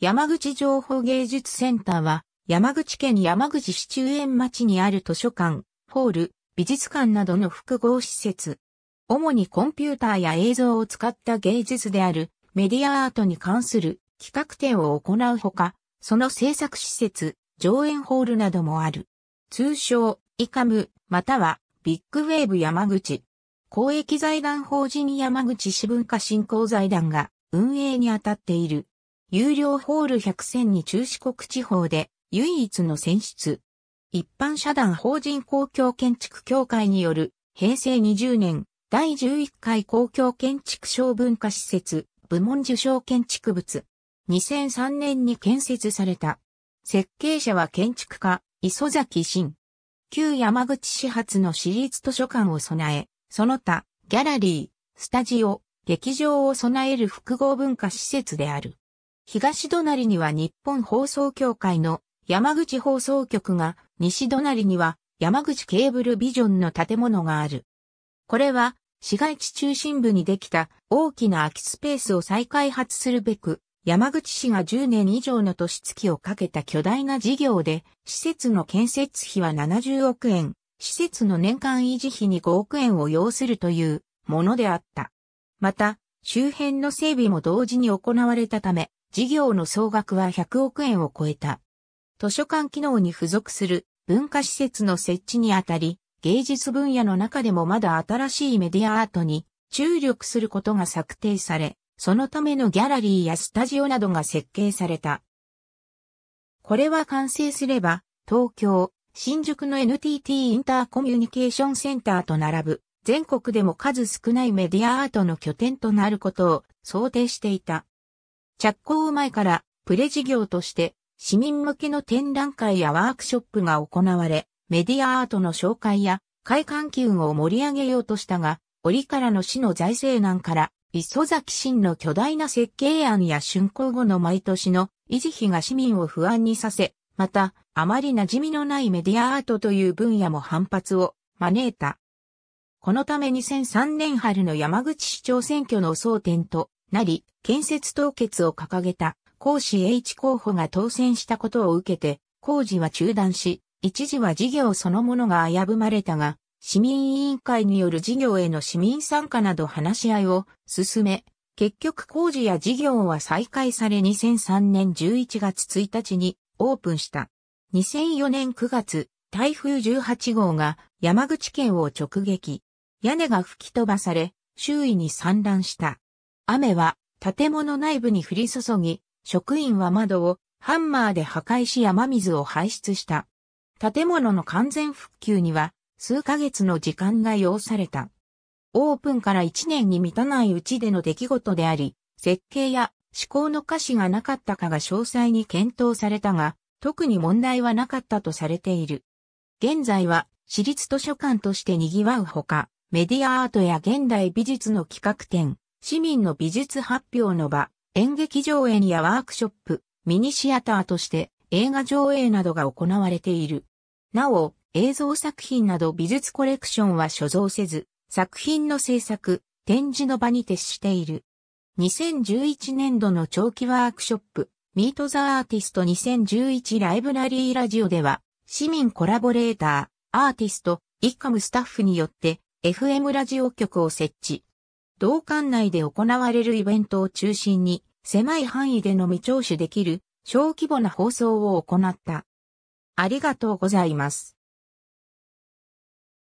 山口情報芸術センターは、山口県山口市中園町にある図書館、ホール、美術館などの複合施設。主にコンピューターや映像を使った芸術であるメディアアートに関する企画展を行うほか、その制作施設、上演ホールなどもある。通称、イカム、またはビッグウェーブ山口。公益財団法人山口市文化振興財団が運営に当たっている。有料ホール100選に中四国地方で唯一の選出。一般社団法人公共建築協会による平成20年第11回公共建築小文化施設部門受賞建築物。2003年に建設された。設計者は建築家、磯崎慎。旧山口市発の市立図書館を備え、その他、ギャラリー、スタジオ、劇場を備える複合文化施設である。東隣には日本放送協会の山口放送局が、西隣には山口ケーブルビジョンの建物がある。これは、市街地中心部にできた大きな空きスペースを再開発するべく、山口市が10年以上の年月をかけた巨大な事業で、施設の建設費は70億円、施設の年間維持費に5億円を要するというものであった。また、周辺の整備も同時に行われたため、事業の総額は100億円を超えた。図書館機能に付属する文化施設の設置にあたり、芸術分野の中でもまだ新しいメディアアートに注力することが策定され、そのためのギャラリーやスタジオなどが設計された。これは完成すれば、東京、新宿の NTT インターコミュニケーションセンターと並ぶ、全国でも数少ないメディアアートの拠点となることを想定していた。着工前からプレ事業として市民向けの展覧会やワークショップが行われ、メディアアートの紹介や開館機運を盛り上げようとしたが、折からの市の財政難から、磯崎新の巨大な設計案や竣工後の毎年の維持費が市民を不安にさせ、また、あまり馴染みのないメディアアートという分野も反発を招いた。このため2003年春の山口市長選挙の争点となり、建設凍結を掲げた、講師 H 候補が当選したことを受けて、工事は中断し、一時は事業そのものが危ぶまれたが、市民委員会による事業への市民参加など話し合いを進め、結局工事や事業は再開され2003年11月1日にオープンした。2004年9月、台風18号が山口県を直撃。屋根が吹き飛ばされ、周囲に散乱した。雨は建物内部に降り注ぎ、職員は窓をハンマーで破壊し雨水を排出した。建物の完全復旧には数ヶ月の時間が要された。オープンから1年に満たないうちでの出来事であり、設計や思考の瑕疵がなかったかが詳細に検討されたが、特に問題はなかったとされている。現在は私立図書館として賑わうほか、メディアアートや現代美術の企画展、市民の美術発表の場、演劇上演やワークショップ、ミニシアターとして映画上映などが行われている。なお、映像作品など美術コレクションは所蔵せず、作品の制作、展示の場に徹している。2011年度の長期ワークショップ、ミートザアーティスト2011ライブラリーラジオでは、市民コラボレーター、アーティスト、イッカムスタッフによって、FM ラジオ局を設置。同館内で行われるイベントを中心に、狭い範囲でのみ聴取できる小規模な放送を行った。ありがとうございます。